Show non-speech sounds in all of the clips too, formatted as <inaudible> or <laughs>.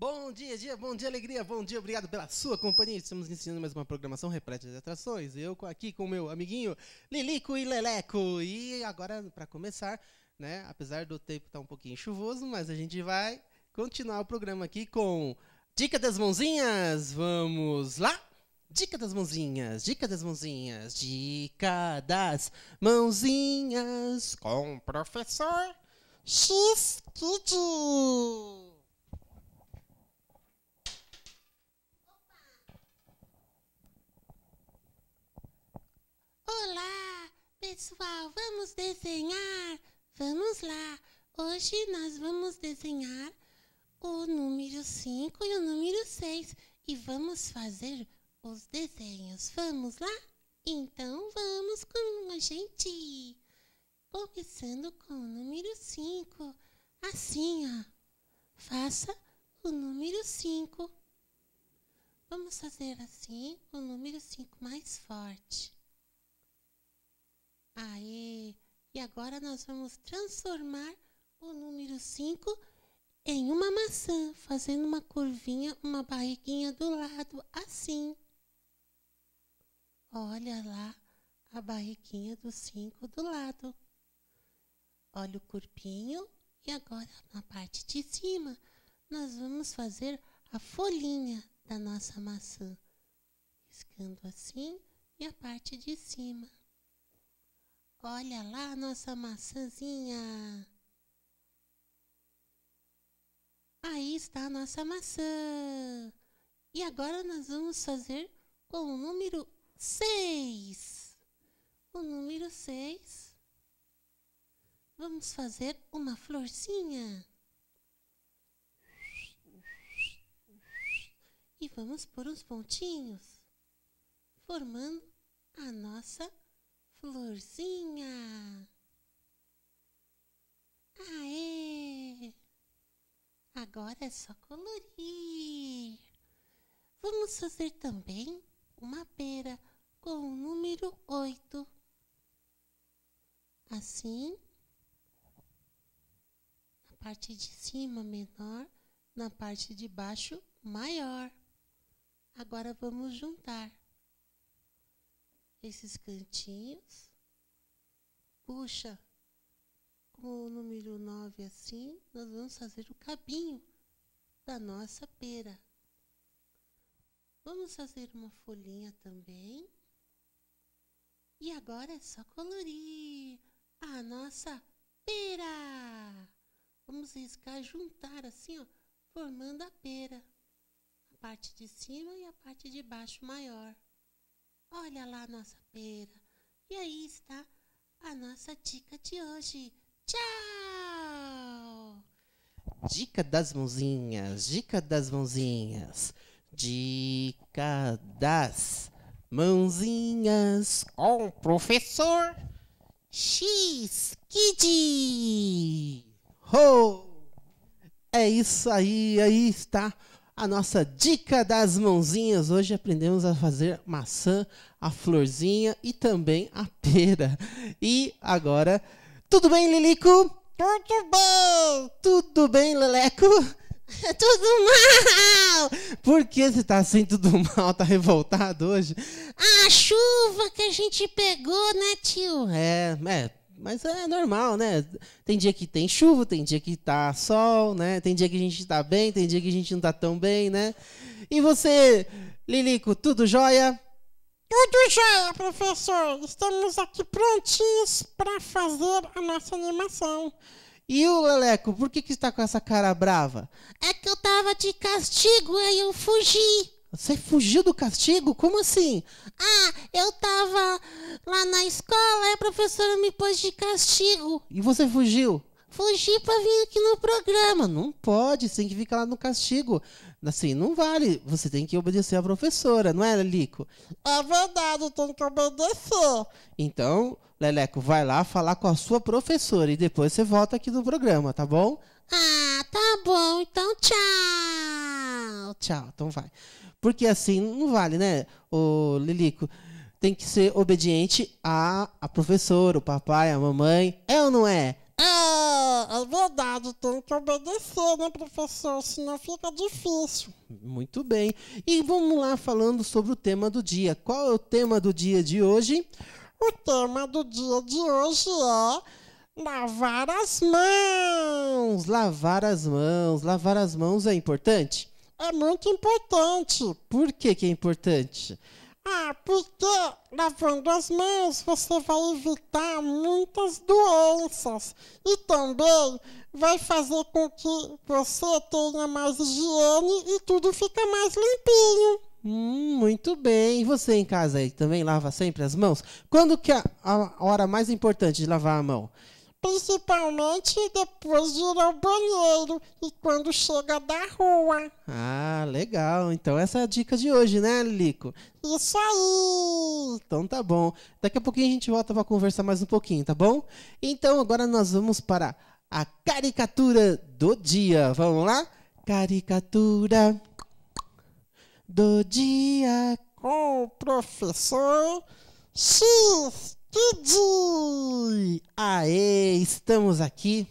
Bom dia, dia, bom dia, alegria, bom dia, obrigado pela sua companhia. Estamos ensinando mais uma programação repleta de atrações. Eu aqui com o meu amiguinho Lilico e Leleco. E agora, para começar, né, apesar do tempo estar tá um pouquinho chuvoso, mas a gente vai continuar o programa aqui com Dica das Mãozinhas. Vamos lá? Dica das mãozinhas, dica das mãozinhas, dica das mãozinhas com o professor X Olá, pessoal, vamos desenhar? Vamos lá! Hoje nós vamos desenhar o número 5 e o número 6 e vamos fazer os desenhos. Vamos lá? Então vamos com a gente! Começando com o número 5, assim ó, faça o número 5. Vamos fazer assim o número 5 mais forte. Aê! E agora nós vamos transformar o número 5 em uma maçã, fazendo uma curvinha, uma barriguinha do lado, assim. Olha lá a barriguinha do 5 do lado. Olha o corpinho e agora na parte de cima nós vamos fazer a folhinha da nossa maçã. Riscando assim e a parte de cima. Olha lá a nossa maçãzinha. Aí está a nossa maçã. E agora nós vamos fazer com o número 6. O número 6. Vamos fazer uma florzinha. E vamos pôr uns pontinhos, formando a nossa Florzinha! Aê! Ah, é? Agora é só colorir. Vamos fazer também uma pera com o número 8. Assim, na parte de cima menor, na parte de baixo maior. Agora vamos juntar esses cantinhos, puxa com o número 9 é assim, nós vamos fazer o cabinho da nossa pera. Vamos fazer uma folhinha também. E agora é só colorir a nossa pera. Vamos riscar, juntar assim, ó, formando a pera. A parte de cima e a parte de baixo maior. Olha lá a nossa pera. E aí está a nossa dica de hoje. Tchau! Dica das mãozinhas, dica das mãozinhas, dica das mãozinhas com o professor X Kid. Oh! É isso aí, aí está a nossa dica das mãozinhas. Hoje aprendemos a fazer maçã, a florzinha e também a pera. E agora, tudo bem, Lilico? Tudo bom. Tudo bem, Leleco? <laughs> tudo mal! Por que você tá assim tudo mal? Tá revoltado hoje? A chuva que a gente pegou, né, tio? É, é mas é normal, né? Tem dia que tem chuva, tem dia que tá sol, né? Tem dia que a gente tá bem, tem dia que a gente não tá tão bem, né? E você, Lilico, tudo jóia? Tudo jóia, professor. Estamos aqui prontinhos para fazer a nossa animação. E o Leleco, por que que está com essa cara brava? É que eu tava de castigo e eu fugi. Você fugiu do castigo? Como assim? Ah, eu tava lá na escola e a professora me pôs de castigo. E você fugiu? Fugi pra vir aqui no programa. Não pode, você tem que ficar lá no castigo. Assim, não vale. Você tem que obedecer à professora, não é, Lelico? É verdade, eu tenho que obedecer. Então, Leleco, vai lá falar com a sua professora e depois você volta aqui no programa, tá bom? Ah, tá bom. Então, tchau. Tchau, então vai. Porque assim, não vale, né, o Lilico? Tem que ser obediente a, a professora, o papai, a mamãe. É ou não é? É, é verdade, tem que obedecer, né, professor? Senão fica difícil. Muito bem. E vamos lá falando sobre o tema do dia. Qual é o tema do dia de hoje? O tema do dia de hoje é lavar as mãos. Lavar as mãos. Lavar as mãos é importante? é muito importante. Por que, que é importante? Ah, porque lavando as mãos você vai evitar muitas doenças e também vai fazer com que você tenha mais higiene e tudo fica mais limpinho. Hum, muito bem. E você em casa aí também lava sempre as mãos? Quando que é a hora mais importante de lavar a mão? Principalmente depois de ir ao banheiro e quando chega da rua. Ah, legal. Então essa é a dica de hoje, né, Lico? Isso aí! Então tá bom. Daqui a pouquinho a gente volta para conversar mais um pouquinho, tá bom? Então agora nós vamos para a caricatura do dia. Vamos lá? Caricatura do dia com o professor X. Tudo! Aê, estamos aqui.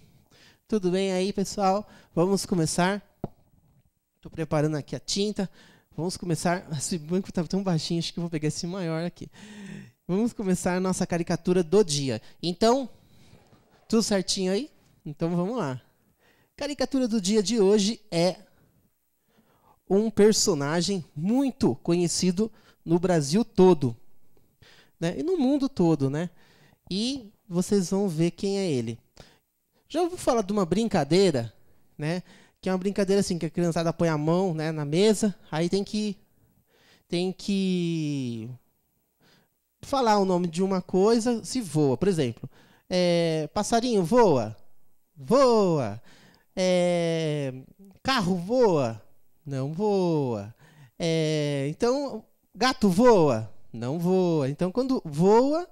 Tudo bem aí, pessoal? Vamos começar. Estou preparando aqui a tinta. Vamos começar. <laughs> Esse banco estava tá tão baixinho, acho que vou pegar esse maior aqui. Vamos começar a nossa caricatura do dia. Então, tudo certinho aí? Então vamos lá. Caricatura do dia de hoje é um personagem muito conhecido no Brasil todo né? E no mundo todo, né? E vocês vão ver quem é ele. Já ouviu falar de uma brincadeira, né? Que é uma brincadeira assim, que a criançada põe a mão né, na mesa, aí tem que. Tem que falar o nome de uma coisa se voa. Por exemplo, é, passarinho voa, voa. É, carro voa, não voa. É, então, gato voa, não voa. Então, quando voa,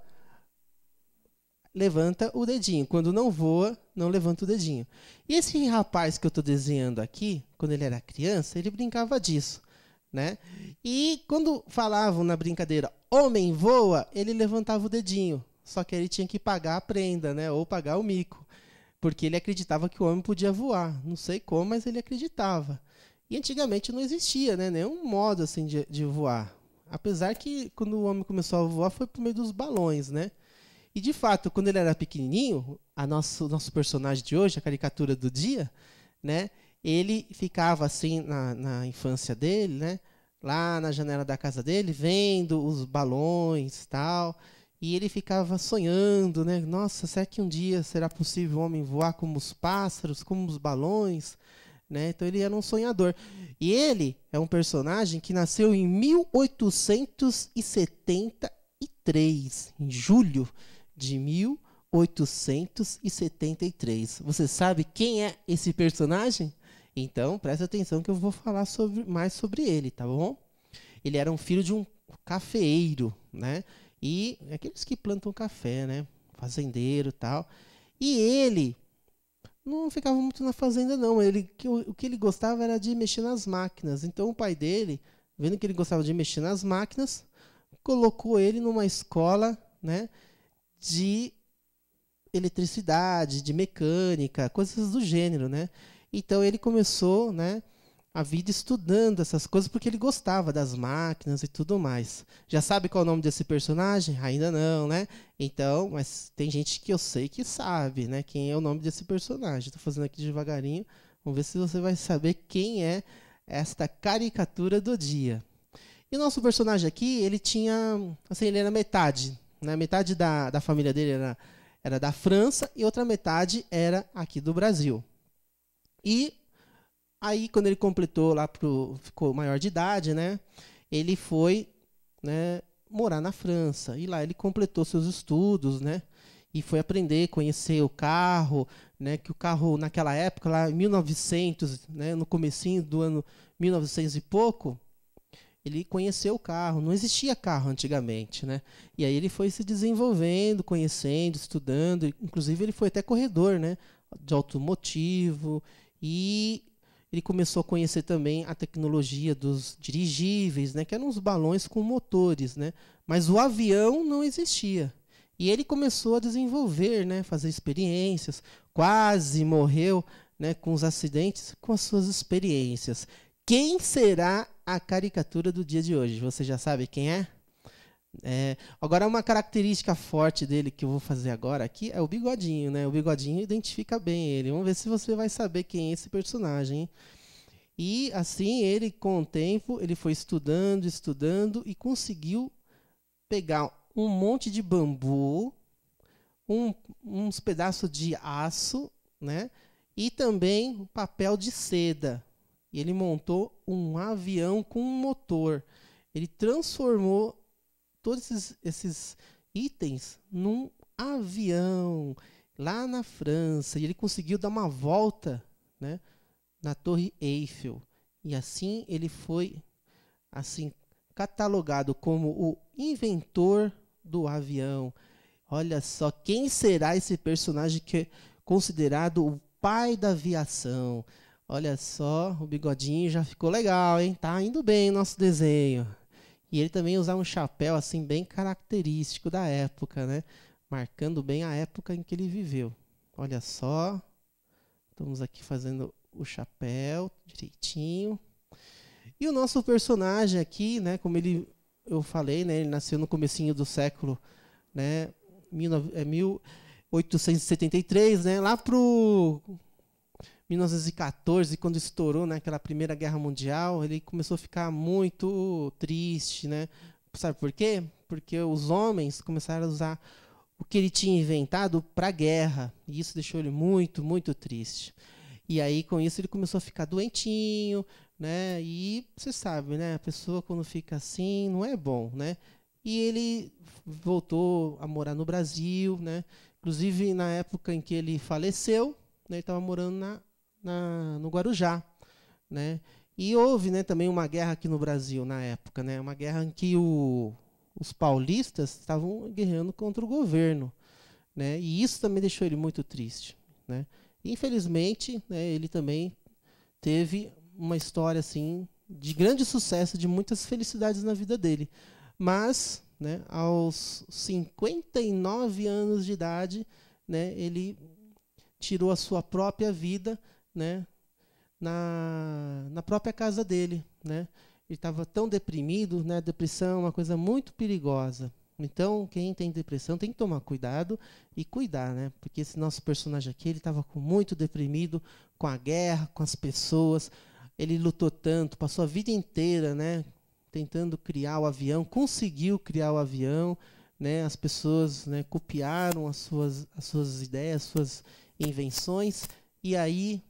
levanta o dedinho. Quando não voa, não levanta o dedinho. E esse rapaz que eu estou desenhando aqui, quando ele era criança, ele brincava disso. Né? E quando falavam na brincadeira homem voa, ele levantava o dedinho. Só que ele tinha que pagar a prenda, né? Ou pagar o mico. Porque ele acreditava que o homem podia voar. Não sei como, mas ele acreditava. E antigamente não existia né? nenhum modo assim de, de voar. Apesar que quando o homem começou a voar foi por meio dos balões, né? E de fato, quando ele era pequenininho, a nosso nosso personagem de hoje, a caricatura do dia, né? Ele ficava assim na, na infância dele, né? Lá na janela da casa dele, vendo os balões, tal. E ele ficava sonhando, né? Nossa, será que um dia será possível o homem voar como os pássaros, como os balões? Né? Então ele era um sonhador. E ele é um personagem que nasceu em 1873, em julho de 1873. Você sabe quem é esse personagem? Então preste atenção que eu vou falar sobre, mais sobre ele, tá bom? Ele era um filho de um cafeeiro, né? E é aqueles que plantam café, né? Fazendeiro, tal. E ele não ficava muito na fazenda, não. Ele, o, o que ele gostava era de mexer nas máquinas. Então o pai dele, vendo que ele gostava de mexer nas máquinas, colocou ele numa escola né, de eletricidade, de mecânica, coisas do gênero. Né? Então ele começou né, a vida estudando essas coisas porque ele gostava das máquinas e tudo mais. Já sabe qual é o nome desse personagem? Ainda não, né? Então, mas tem gente que eu sei que sabe, né? Quem é o nome desse personagem. Estou fazendo aqui devagarinho. Vamos ver se você vai saber quem é esta caricatura do dia. E o nosso personagem aqui, ele tinha. Assim, ele era metade. Né? Metade da, da família dele era, era da França e outra metade era aqui do Brasil. E Aí, quando ele completou lá, pro, ficou maior de idade, né? Ele foi né, morar na França. E lá ele completou seus estudos, né? E foi aprender, conhecer o carro, né? Que o carro, naquela época, lá em 1900, né, no comecinho do ano 1900 e pouco, ele conheceu o carro. Não existia carro antigamente, né? E aí ele foi se desenvolvendo, conhecendo, estudando. Inclusive, ele foi até corredor, né? De automotivo. E ele começou a conhecer também a tecnologia dos dirigíveis, né, que eram os balões com motores, né, mas o avião não existia. E ele começou a desenvolver, né, fazer experiências, quase morreu né, com os acidentes, com as suas experiências. Quem será a caricatura do dia de hoje? Você já sabe quem é? É, agora, uma característica forte dele que eu vou fazer agora aqui é o bigodinho, né? O bigodinho identifica bem ele. Vamos ver se você vai saber quem é esse personagem. E assim, ele, com o tempo, ele foi estudando, estudando e conseguiu pegar um monte de bambu, um, uns pedaços de aço, né? E também papel de seda. E ele montou um avião com um motor. Ele transformou todos esses, esses itens num avião lá na França. E ele conseguiu dar uma volta né, na Torre Eiffel. E assim ele foi assim catalogado como o inventor do avião. Olha só, quem será esse personagem que é considerado o pai da aviação? Olha só, o bigodinho já ficou legal, hein? Tá indo bem o nosso desenho. E ele também usava um chapéu assim bem característico da época, né? Marcando bem a época em que ele viveu. Olha só. Estamos aqui fazendo o chapéu direitinho. E o nosso personagem aqui, né, como ele eu falei, né, ele nasceu no comecinho do século, né, 1873, é, né, lá pro 1914, quando estourou né, aquela Primeira Guerra Mundial, ele começou a ficar muito triste, né? Sabe por quê? Porque os homens começaram a usar o que ele tinha inventado para a guerra, e isso deixou ele muito, muito triste. E aí, com isso, ele começou a ficar doentinho, né? E você sabe, né? A pessoa quando fica assim, não é bom, né? E ele voltou a morar no Brasil, né? Inclusive na época em que ele faleceu, né, ele estava morando na na, no Guarujá, né? E houve, né, também uma guerra aqui no Brasil na época, né? Uma guerra em que o, os paulistas estavam guerreando contra o governo, né? E isso também deixou ele muito triste, né? Infelizmente, né, ele também teve uma história assim de grande sucesso, de muitas felicidades na vida dele. Mas, né, aos 59 anos de idade, né, ele tirou a sua própria vida né, na, na própria casa dele, né? Ele estava tão deprimido, né? Depressão é uma coisa muito perigosa. Então, quem tem depressão tem que tomar cuidado e cuidar, né? Porque esse nosso personagem aqui, ele estava muito deprimido com a guerra, com as pessoas. Ele lutou tanto, passou a vida inteira, né? Tentando criar o avião, conseguiu criar o avião, né? As pessoas né, copiaram as suas, as suas ideias, as suas invenções. E aí,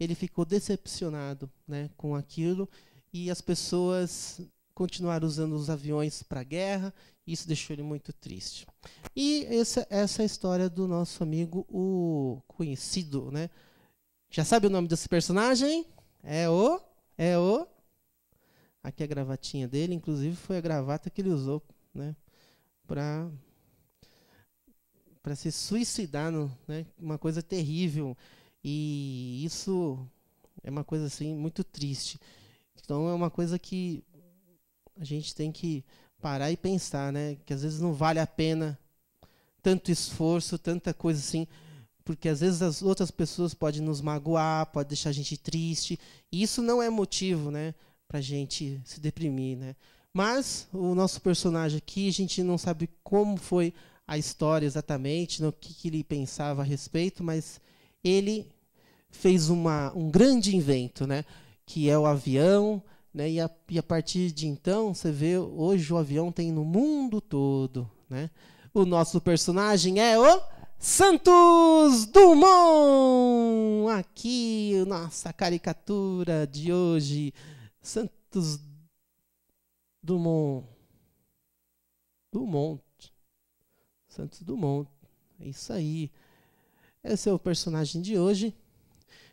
ele ficou decepcionado né, com aquilo e as pessoas continuaram usando os aviões para a guerra, isso deixou ele muito triste. E essa, essa é a história do nosso amigo, o conhecido, né? Já sabe o nome desse personagem? É o. É o. Aqui é a gravatinha dele, inclusive foi a gravata que ele usou, né? Para para se suicidar, né? Uma coisa terrível. E isso é uma coisa assim muito triste. Então é uma coisa que a gente tem que parar e pensar, né? Que às vezes não vale a pena tanto esforço, tanta coisa assim, porque às vezes as outras pessoas podem nos magoar, pode deixar a gente triste. E isso não é motivo, né, para gente se deprimir, né? Mas o nosso personagem aqui, a gente não sabe como foi a história exatamente, no né, que, que ele pensava a respeito, mas ele fez uma, um grande invento, né? que é o avião. Né? E, a, e a partir de então, você vê, hoje o avião tem no mundo todo. Né? O nosso personagem é o Santos Dumont! Aqui, nossa caricatura de hoje. Santos Dumont. Dumont. Santos Dumont. É isso aí. Esse é o personagem de hoje.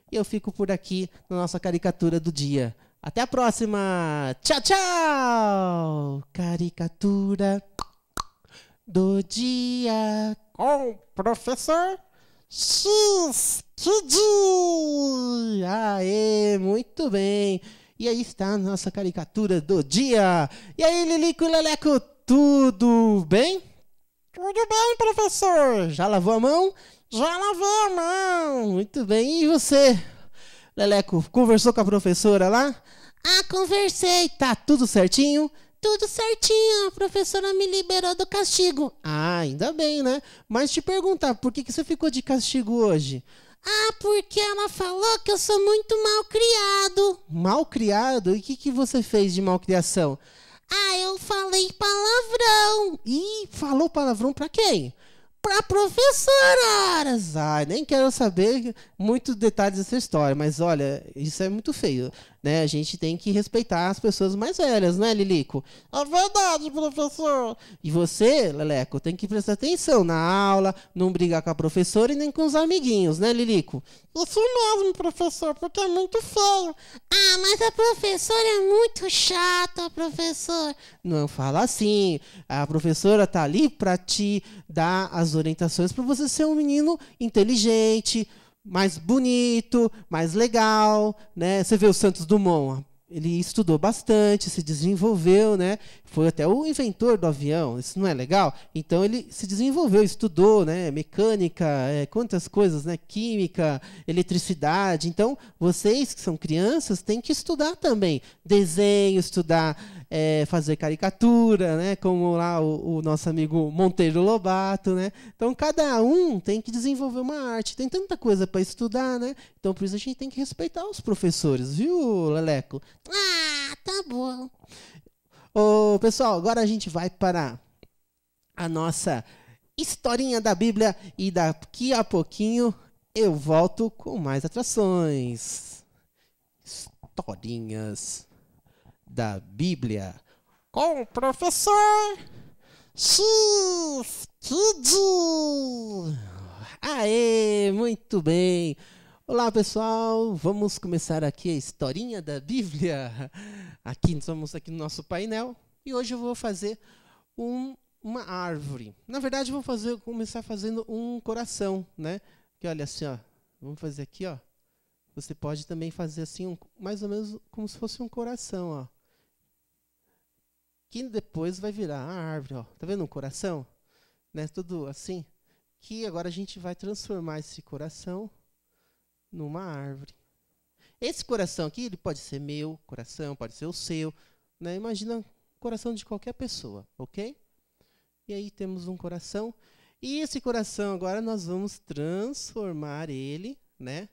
E eu fico por aqui na nossa caricatura do dia. Até a próxima! Tchau, tchau! Caricatura do dia com o professor X. Que Aê, muito bem! E aí está a nossa caricatura do dia. E aí, Lilico e Leleco, tudo bem? Tudo bem, professor! Já lavou a mão? Já lavou, a mão. Muito bem. E você, Leleco, conversou com a professora lá? Ah, conversei. Tá tudo certinho? Tudo certinho. A professora me liberou do castigo. Ah, ainda bem, né? Mas te perguntar, por que, que você ficou de castigo hoje? Ah, porque ela falou que eu sou muito mal criado. Mal criado? E o que, que você fez de malcriação? Ah, eu falei palavrão. Ih, falou palavrão pra quem? pra professora Ai, nem quero saber muitos detalhes dessa história, mas olha, isso é muito feio. Né? A gente tem que respeitar as pessoas mais velhas, né, Lilico? É verdade, professor. E você, Leleco, tem que prestar atenção na aula, não brigar com a professora e nem com os amiguinhos, né, Lilico? Isso mesmo, professor, porque é muito feio. Ah, mas a professora é muito chata, professor. Não fala assim. A professora tá ali para te dar as orientações para você ser um menino inteligente mais bonito, mais legal, né? Você vê o Santos Dumont, ele estudou bastante, se desenvolveu, né? Foi até o inventor do avião, isso não é legal? Então ele se desenvolveu, estudou, né? Mecânica, é, quantas coisas, né? Química, eletricidade. Então, vocês que são crianças têm que estudar também. Desenho, estudar é, fazer caricatura, né? Como lá o, o, nosso amigo Monteiro Lobato, né? Então cada um tem que desenvolver uma arte. Tem tanta coisa para estudar, né? Então por isso a gente tem que respeitar os professores, viu, Leleco? Ah, tá bom. Ô, pessoal, agora a gente vai para a nossa historinha da Bíblia e daqui a pouquinho eu volto com mais atrações. Historinhas da Bíblia com o professor X Kid. Aê, muito bem. Olá pessoal, vamos começar aqui a historinha da Bíblia. Aqui estamos aqui no nosso painel e hoje eu vou fazer um, uma árvore. Na verdade, vou fazer, começar fazendo um coração, né? Que olha assim, ó. Vamos fazer aqui, ó. Você pode também fazer assim, um, mais ou menos como se fosse um coração, ó que depois vai virar a árvore, ó. Tá vendo um coração? Né? Tudo assim. Que agora a gente vai transformar esse coração numa árvore. Esse coração aqui, ele pode ser meu coração, pode ser o seu, né? Imagina o coração de qualquer pessoa, OK? E aí temos um coração, e esse coração agora nós vamos transformar ele, né,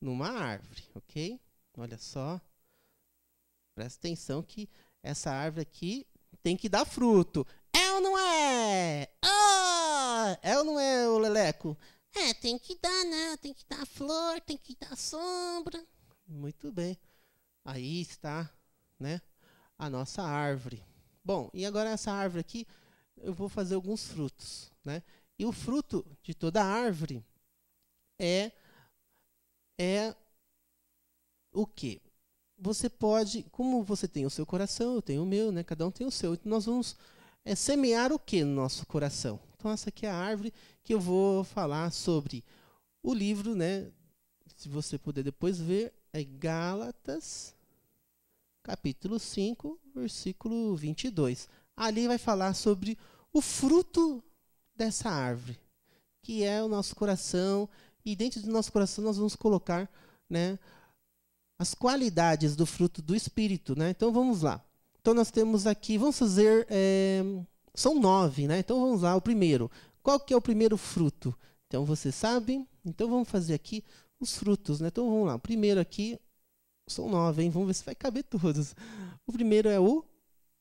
numa árvore, OK? Olha só. Presta atenção que essa árvore aqui tem que dar fruto. É ou não é? Ah! É ou não é, o Leleco? É, tem que dar, né? Tem que dar flor, tem que dar sombra. Muito bem. Aí está, né? A nossa árvore. Bom, e agora essa árvore aqui, eu vou fazer alguns frutos, né? E o fruto de toda árvore é é o que? você pode, como você tem o seu coração, eu tenho o meu, né? Cada um tem o seu. Então nós vamos é, semear o que no nosso coração. Então essa aqui é a árvore que eu vou falar sobre o livro, né? Se você puder depois ver, é Gálatas, capítulo 5, versículo 22. Ali vai falar sobre o fruto dessa árvore, que é o nosso coração, e dentro do nosso coração nós vamos colocar, né, as qualidades do fruto do Espírito. Né? Então vamos lá. Então nós temos aqui, vamos fazer. É, são nove, né? Então vamos lá, o primeiro. Qual que é o primeiro fruto? Então vocês sabem? Então vamos fazer aqui os frutos, né? Então vamos lá. O primeiro aqui são nove, hein? Vamos ver se vai caber <laughs> todos. O primeiro é o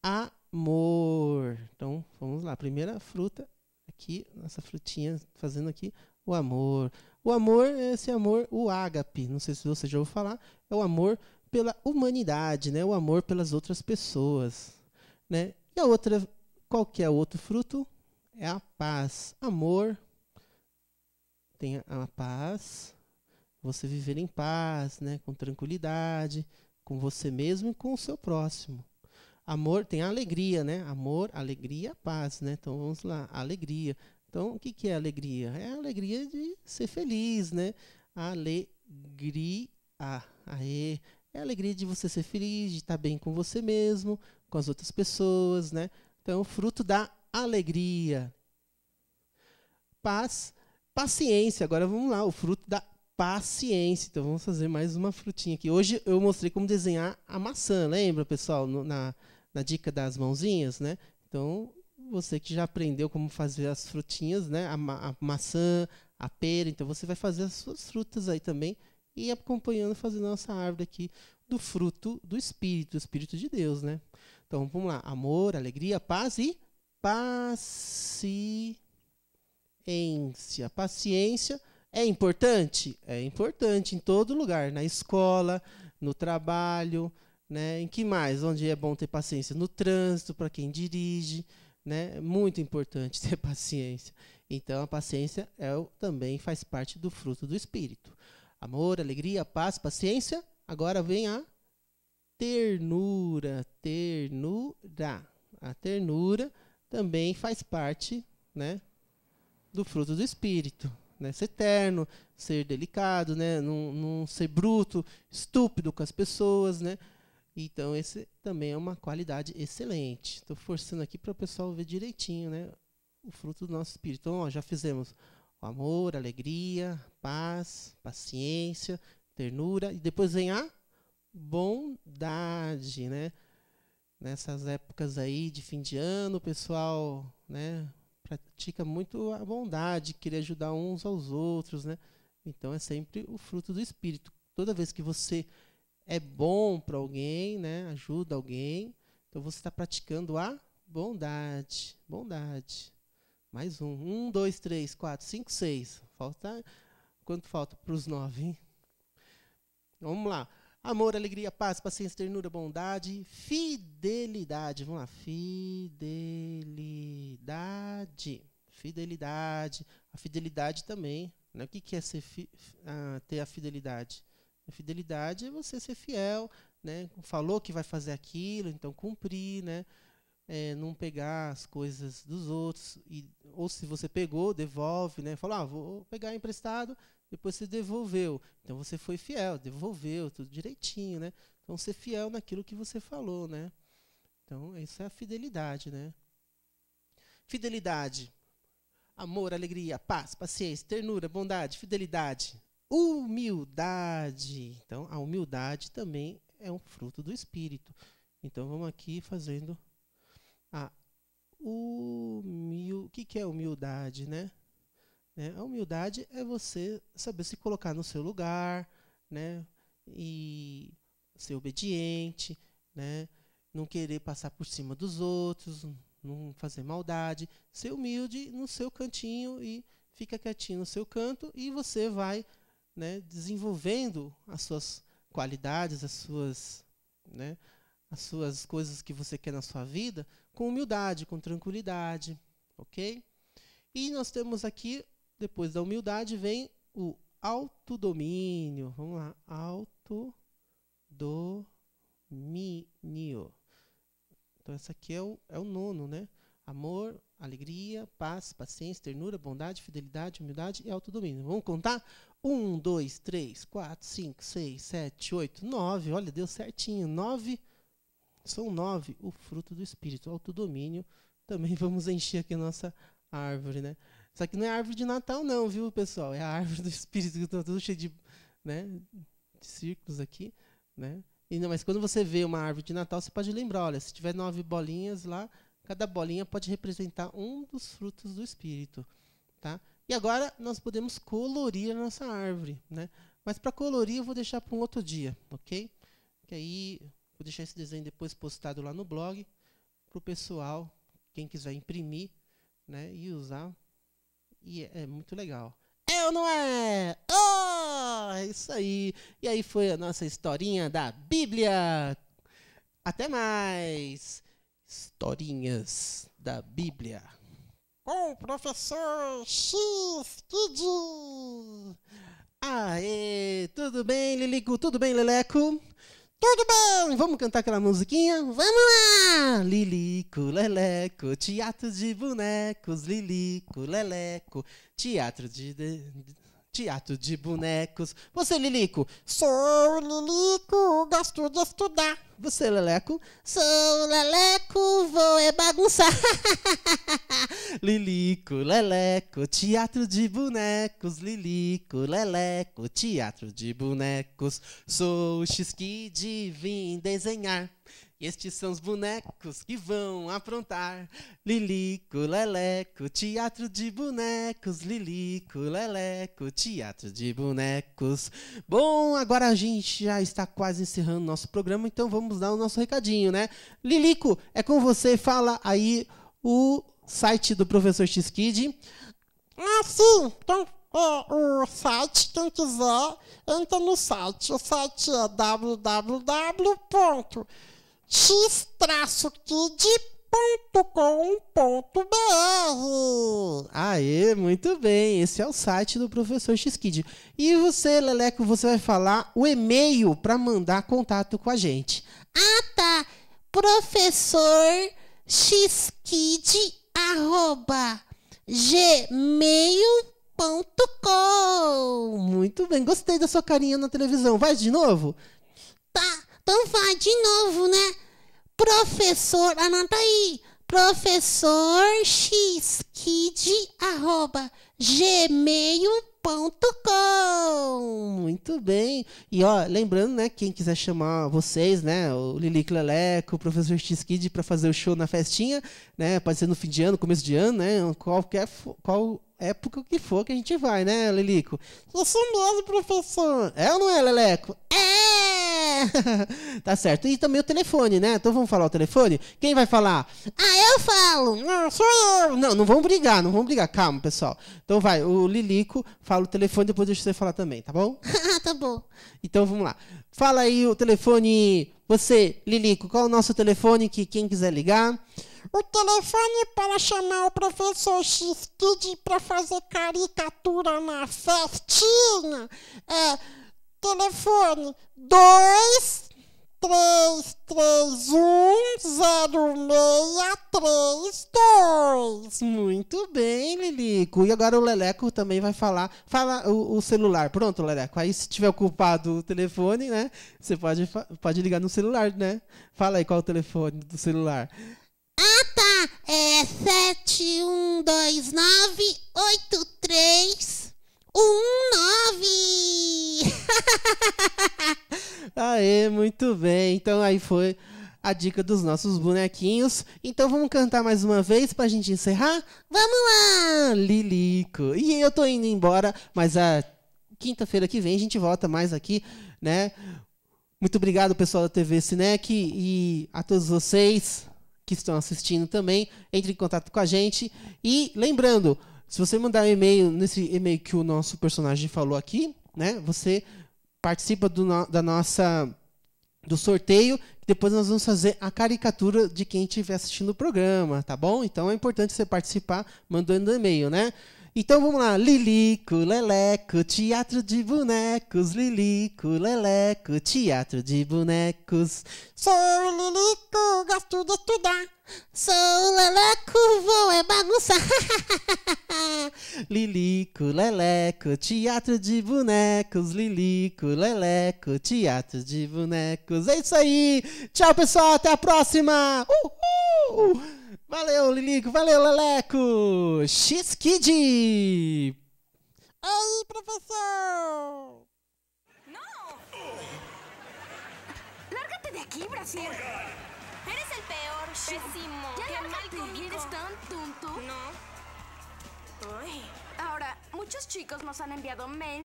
amor. Então vamos lá. Primeira fruta aqui, nossa frutinha fazendo aqui o amor. O amor, esse amor, o ágape, não sei se você já ouviu falar, é o amor pela humanidade, né? O amor pelas outras pessoas, né? E a outra, qualquer é outro fruto é a paz, amor, tem a paz, você viver em paz, né? Com tranquilidade, com você mesmo e com o seu próximo. Amor tem a alegria, né? Amor, alegria, paz, né? Então vamos lá, alegria. Então, o que, que é alegria? É a alegria de ser feliz, né? A alegria. Aê. É a alegria de você ser feliz, de estar bem com você mesmo, com as outras pessoas, né? Então, é fruto da alegria. Paz, paciência. Agora vamos lá, o fruto da paciência. Então, vamos fazer mais uma frutinha aqui. Hoje eu mostrei como desenhar a maçã, lembra, pessoal? No, na, na dica das mãozinhas, né? Então, você que já aprendeu como fazer as frutinhas, né? A, ma a, maçã, a pera, então você vai fazer as suas frutas aí também e acompanhando fazendo nossa árvore aqui do fruto do Espírito, do Espírito de Deus, né? Então vamos lá, amor, alegria, paz e paciência. Paciência é importante, é importante em todo lugar, na escola, no trabalho, né? Em que mais? Onde é bom ter paciência? No trânsito, para quem dirige né? Muito importante <laughs> ter paciência. Então, a paciência é, também faz parte do fruto do Espírito. Amor, alegria, paz, paciência. Agora vem a ternura. Ternura. A ternura também faz parte né, do fruto do Espírito. Né? Ser terno, ser delicado, né? não, não ser bruto, estúpido com as pessoas, né? Então, esse também é uma qualidade excelente. Estou forçando aqui para o pessoal ver direitinho né, o fruto do nosso espírito. Então, ó, já fizemos o amor, alegria, paz, paciência, ternura. E depois vem a bondade. Né? Nessas épocas aí de fim de ano, o pessoal né, pratica muito a bondade, querer ajudar uns aos outros. Né? Então, é sempre o fruto do espírito. Toda vez que você é bom para alguém, né? ajuda alguém. Então você está praticando a bondade. Bondade. Mais um. Um, dois, três, quatro, cinco, seis. Falta. Quanto falta para os nove? Hein? Vamos lá. Amor, alegria, paz, paciência, ternura, bondade, fidelidade. Vamos lá. Fidelidade. Fidelidade. A fidelidade também. Né? O que, que é fi, ah, ter a fidelidade? A fidelidade é você ser fiel, né? Falou que vai fazer aquilo, então cumprir, né? É, não pegar as coisas dos outros e ou se você pegou, devolve, né? Falou, ah, vou pegar emprestado, depois você devolveu. Então você foi fiel, devolveu tudo direitinho, né? Então ser fiel naquilo que você falou, né? Então isso é a fidelidade, né? Fidelidade, amor, alegria, paz, paciência, ternura, bondade, fidelidade humildade. Então, a humildade também é um fruto do Espírito. Então, vamos aqui fazendo a humil... O que, que é humildade, né? é A humildade é você saber se colocar no seu lugar, né? E ser obediente, né? Não querer passar por cima dos outros, não fazer maldade, ser humilde no seu cantinho e fica quietinho no seu canto e você vai né, desenvolvendo as suas qualidades, as suas, né, as suas coisas que você quer na sua vida, com humildade, com tranquilidade, ok? E nós temos aqui, depois da humildade, vem o autodomínio. Vamos lá, autodomínio. Então, essa aqui é o, é o nono, né? Amor, alegria, paz, paciência, ternura, bondade, fidelidade, humildade e autodomínio. Vamos contar? 1, 2, 3, 4, 5, 6, 7, 8, 9. Olha, deu certinho. 9. São 9. O fruto do Espírito, autodomínio. Também <laughs> vamos encher aqui a nossa árvore, né? Só que não é árvore de Natal, não, viu, pessoal? É a árvore do Espírito, que está tudo cheio de, né, de círculos aqui, né? E não, mas quando você vê uma árvore de Natal, você pode lembrar, olha, se tiver nove bolinhas lá, cada bolinha pode representar um dos frutos do Espírito, tá? E agora nós podemos colorir a nossa árvore, né? Mas para colorir eu vou deixar para um outro dia, ok? Que aí vou deixar esse desenho depois postado lá no blog para o pessoal, quem quiser imprimir, né? E usar. E é, é muito legal. Eu é não é? Oh, é isso aí. E aí foi a nossa historinha da Bíblia. Até mais. Historinhas da Bíblia com o professor X Kid. Aê, tudo bem, Lilico? Tudo bem, Leleco? Tudo bem, vamos cantar aquela musiquinha? Vamos lá! Lilico, Leleco, teatro de bonecos, Lilico, Leleco, teatro de teatro de bonecos. Você, Lilico, sou Lilico, gosto de estudar. Você, Leleco, sou Leleco, vou é bagunçar. <laughs> Lilico, Leleco, teatro de bonecos. Lilico, Leleco, teatro de bonecos. Sou o X-Kid, vim desenhar. Estes são os bonecos que vão aprontar. Lilico, leleco, teatro de bonecos. Lilico, leleco, teatro de bonecos. Bom, agora a gente já está quase encerrando nosso programa, então vamos dar o nosso recadinho, né? Lilico, é com você, fala aí o site do professor X-Kid. Ah, sim, então o, é, o, site, quem quiser, entra no site. O site é www x-kid.com.br. Aê, muito bem. Esse é o site do professor X-Kid. E você, Leleco, você vai falar o e-mail para mandar contato com a gente. Ah, tá. Professor xkid arroba gmail.com Muito bem, gostei da sua carinha na televisão. Vai de novo? Tá então vai de novo, né? Professor, anota aí. Professor xkid, arroba, gmail.com Muito bem. E ó, lembrando, né, quem quiser chamar vocês, né, o Lili Leleco, o professor Xkid para fazer o show na festinha, né, pode ser no fim de ano, começo de ano, né, qualquer qual época que for que a gente vai, né, Lilico? sou mesmo, professor. É ou não é, Leleco? É! <laughs> tá certo. E também o telefone, né? Então vamos falar o telefone? Quem vai falar? Ah, eu falo! Não, hum, sou eu! Não, não vamos brigar, não vamos brigar. Calma, pessoal. Então vai, o Lilico fala o telefone, depois deixa você falar também, tá bom? <laughs> Ah, tá bom. Então vamos lá. Fala aí o telefone. Você, Lilico, qual é o nosso telefone que quem quiser ligar? O telefone para chamar o professor X-Kid para fazer caricatura na festinha é telefone 2 3310632. Muito bem, Lilico. E agora o Leleco também vai falar. Fala o, o celular. Pronto, Leleco. Aí se tiver ocupado o telefone, né? Você pode, pode ligar no celular, né? Fala aí qual é o telefone do celular. Ah, tá. É 712983 um nove. <laughs> Aê, muito bem. Então aí foi a dica dos nossos bonequinhos. Então vamos cantar mais uma vez pra gente encerrar? Vamos lá, Lilico. E eu tô indo embora, mas a quinta-feira que vem a gente volta mais aqui, né? Muito obrigado, pessoal da TV Cinec e a todos vocês que estão assistindo também. Entre em contato com a gente. E lembrando, se você mandar um e-mail nesse e-mail que o nosso personagem falou aqui, né? Você participa do no, da nossa do sorteio, depois nós vamos fazer a caricatura de quem estiver assistindo o programa, tá bom? Então é importante você participar mandando e-mail, né? Então vamos lá. Lilico, Leleco, teatro de bonecos. Lilico, Leleco, teatro de bonecos. Sou o Lilico, gosto de estudar. Sou Leleco, vou é bagunça. <laughs> Lilico, Leleco, teatro de bonecos. Lilico, Leleco, teatro de bonecos. É isso aí. Tchau, pessoal. Até a próxima. Uhul! Valeu, Lilico. Valeu, Leleco. X-Kid. Aí, professor. Não. Lárgate de aqui, Brasil. Eres el peor. Pésimo. Ya Qué mal conmigo. Eres tan tonto. No. Ay. Ahora, muchos chicos nos han enviado mail